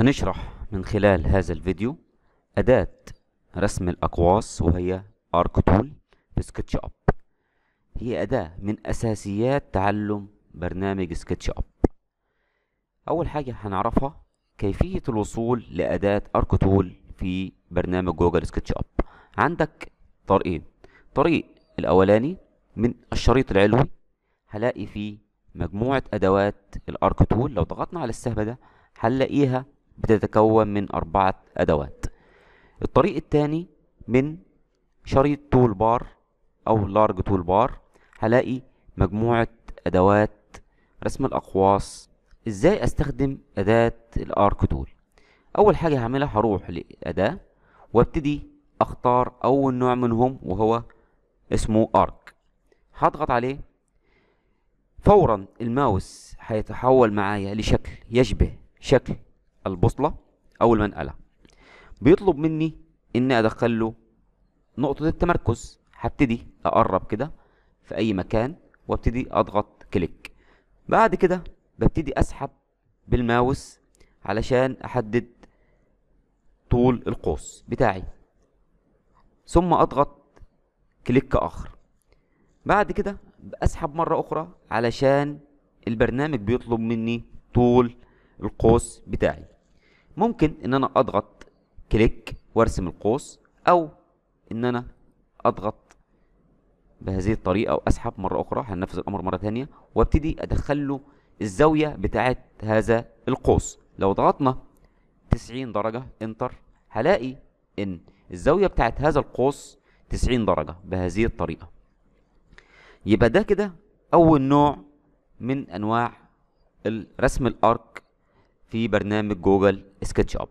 هنشرح من خلال هذا الفيديو أداة رسم الأقواس وهي آرك تول في سكتش أب هي أداة من أساسيات تعلم برنامج سكتش أب أول حاجة هنعرفها كيفية الوصول لأداة آرك تول في برنامج جوجل سكتش أب عندك طريقين طريق الأولاني من الشريط العلوي هلاقي فيه مجموعة أدوات الآرك تول لو ضغطنا على السهم ده هنلاقيها بتتكون من أربعة أدوات الطريق الثاني من شريط طول بار أو لارج طول بار هلاقي مجموعة أدوات رسم الأقواس إزاي أستخدم أداة الأرك تول أول حاجة هعملها هروح لأداة وابتدي أختار أول نوع منهم وهو اسمه أرك هضغط عليه فورا الماوس هيتحول معايا لشكل يشبه شكل البوصلة أو المنقلة بيطلب مني إني أدخل له نقطة التمركز هبتدي أقرب كده في أي مكان وابتدي أضغط كليك بعد كده ببتدي أسحب بالماوس علشان أحدد طول القوس بتاعي ثم أضغط كليك آخر بعد كده بسحب مرة أخرى علشان البرنامج بيطلب مني طول القوس بتاعي ممكن ان انا اضغط كليك وارسم القوس او ان انا اضغط بهذه الطريقه واسحب مره اخرى هننفذ الامر مره ثانيه وابتدي ادخل له الزاويه بتاعه هذا القوس لو ضغطنا 90 درجه انتر هلاقي ان الزاويه بتاعه هذا القوس 90 درجه بهذه الطريقه يبقى ده كده اول نوع من انواع الرسم الارك في برنامج جوجل سكتش اب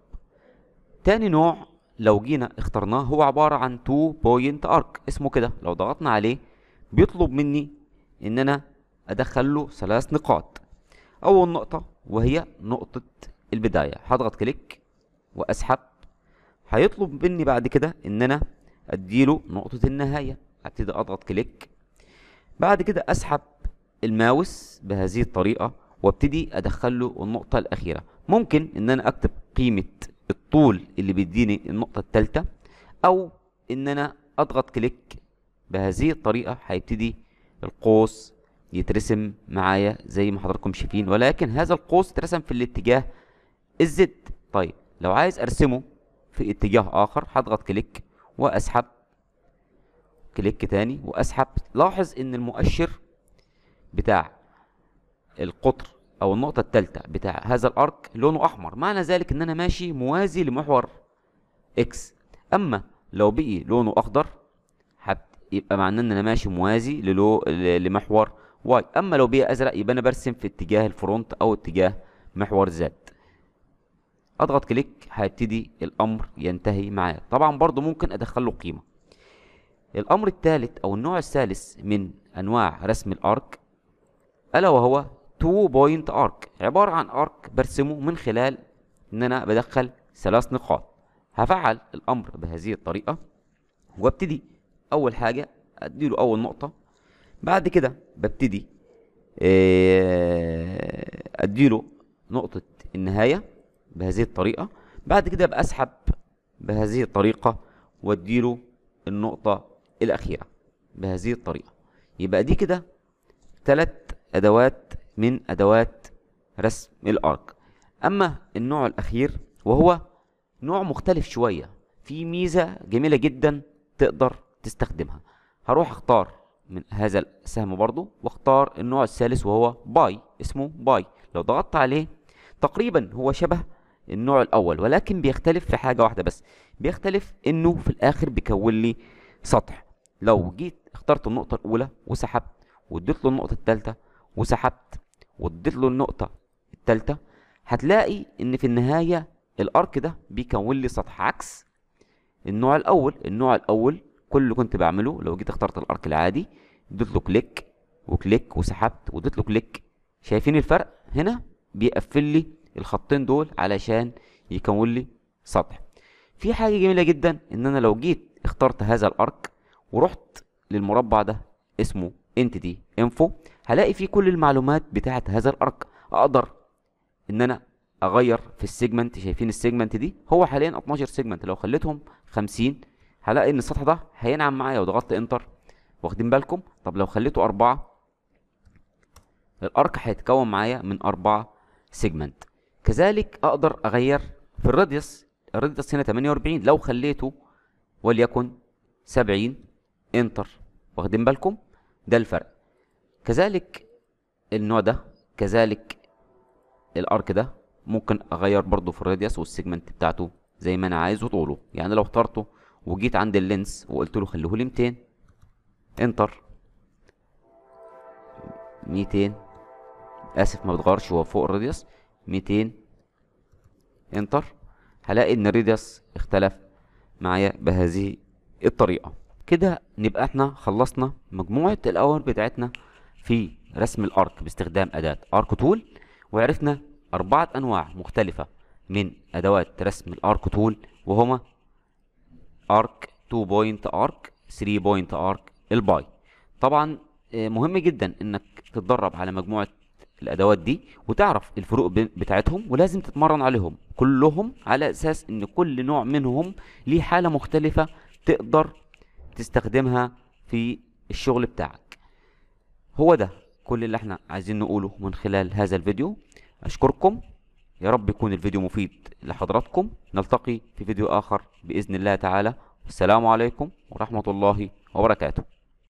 تاني نوع لو جينا اخترناه هو عبارة عن تو بوينت ارك اسمه كده لو ضغطنا عليه بيطلب مني ان انا ادخل له ثلاث نقاط اول نقطة وهي نقطة البداية هضغط كليك واسحب هيطلب مني بعد كده ان انا اديله نقطة النهاية هبتدي اضغط كليك بعد كده اسحب الماوس بهذه الطريقة وابتدي ادخل له النقطه الاخيره ممكن ان انا اكتب قيمه الطول اللي بيديني النقطه الثالثه او ان انا اضغط كليك بهذه الطريقه هيبتدي القوس يترسم معايا زي ما حضراتكم شايفين ولكن هذا القوس اترسم في الاتجاه الزد طيب لو عايز ارسمه في اتجاه اخر هضغط كليك واسحب كليك تاني واسحب لاحظ ان المؤشر بتاع القطر او النقطه التالتة بتاع هذا الارك لونه احمر معنى ذلك ان انا ماشي موازي لمحور اكس اما لو بقي لونه اخضر يبقى معناه ان انا ماشي موازي للو لمحور واي اما لو بقي ازرق يبقى انا برسم في اتجاه الفرونت او اتجاه محور زد اضغط كليك هيبتدي الامر ينتهي معايا طبعا برضو ممكن ادخل له قيمه الامر الثالث او النوع الثالث من انواع رسم الارك الا وهو تو بوينت ارك عباره عن ارك برسمه من خلال ان انا بدخل ثلاث نقاط هفعل الامر بهذه الطريقه وابتدي اول حاجه اديله اول نقطه بعد كده ببتدي آه، اديله نقطه النهايه بهذه الطريقه بعد كده بسحب بهذه الطريقه واديله النقطه الاخيره بهذه الطريقه يبقى دي كده ثلاث ادوات من أدوات رسم الأرك أما النوع الأخير وهو نوع مختلف شوية في ميزة جميلة جدا تقدر تستخدمها هروح اختار من هذا السهم برضو واختار النوع الثالث وهو باي اسمه باي لو ضغطت عليه تقريبا هو شبه النوع الاول ولكن بيختلف في حاجه واحده بس بيختلف انه في الاخر بيكون لي سطح لو جيت اخترت النقطه الاولى وسحبت واديت له النقطه الثالثه وسحبت واديت له النقطه الثالثه هتلاقي ان في النهايه الارك ده بيكون لي سطح عكس النوع الاول النوع الاول كل اللي كنت بعمله لو جيت اخترت الارك العادي اديت له كليك وكليك وسحبت واديت له كليك شايفين الفرق هنا بيقفل لي الخطين دول علشان يكون لي سطح في حاجه جميله جدا ان انا لو جيت اخترت هذا الارك ورحت للمربع ده اسمه دي انفو هلاقي فيه كل المعلومات بتاعه هذا الارك اقدر ان انا اغير في السيجمنت شايفين السيجمنت دي هو حاليا 12 سيجمنت لو خليتهم 50 هلاقي ان السطح ده هينعم معايا وضغطت انتر واخدين بالكم طب لو خليته أربعة الارك هيتكون معايا من أربعة سيجمنت كذلك اقدر اغير في الراديوس الراديوس هنا 48 لو خليته وليكن 70 انتر واخدين بالكم ده الفرق كذلك النوع ده كذلك الارك ده ممكن اغير برضو في الراديوس والسيجمنت بتاعته زي ما انا عايز وطوله يعني لو اخترته وجيت عند اللينس وقلت له خليه لي 200 انتر 200 اسف ما بتغيرش هو فوق الراديوس 200 انتر هلاقي ان الراديوس اختلف معايا بهذه الطريقه كده نبقى احنا خلصنا مجموعة الأوامر بتاعتنا في رسم الأرك باستخدام أداة أرك تول وعرفنا أربعة أنواع مختلفة من أدوات رسم الأرك تول وهما أرك 2 بوينت أرك 3 بوينت أرك الباي طبعا آه، مهم جدا إنك تتدرب على مجموعة الادوات دي وتعرف الفروق بتاعتهم ولازم تتمرن عليهم كلهم على اساس ان كل نوع منهم ليه حاله مختلفه تقدر تستخدمها في الشغل بتاعك هو ده كل اللي احنا عايزين نقوله من خلال هذا الفيديو اشكركم يا رب يكون الفيديو مفيد لحضراتكم نلتقي في فيديو اخر باذن الله تعالى والسلام عليكم ورحمه الله وبركاته